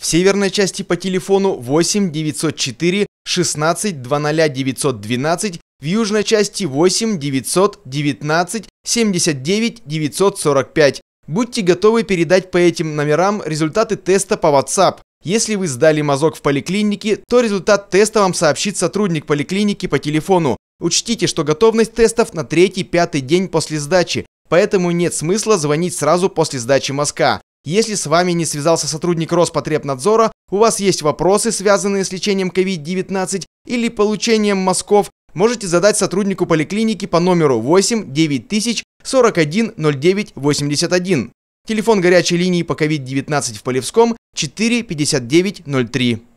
В северной части по телефону 8 904 16 00 912, в южной части 8 919 79 945. Будьте готовы передать по этим номерам результаты теста по WhatsApp. Если вы сдали мазок в поликлинике, то результат теста вам сообщит сотрудник поликлиники по телефону. Учтите, что готовность тестов на третий-пятый день после сдачи, поэтому нет смысла звонить сразу после сдачи мазка. Если с вами не связался сотрудник Роспотребнадзора, у вас есть вопросы, связанные с лечением COVID-19 или получением мазков, можете задать сотруднику поликлиники по номеру 8 9000 41 09 81. Телефон горячей линии по COVID-19 в Полевском 4 59 03.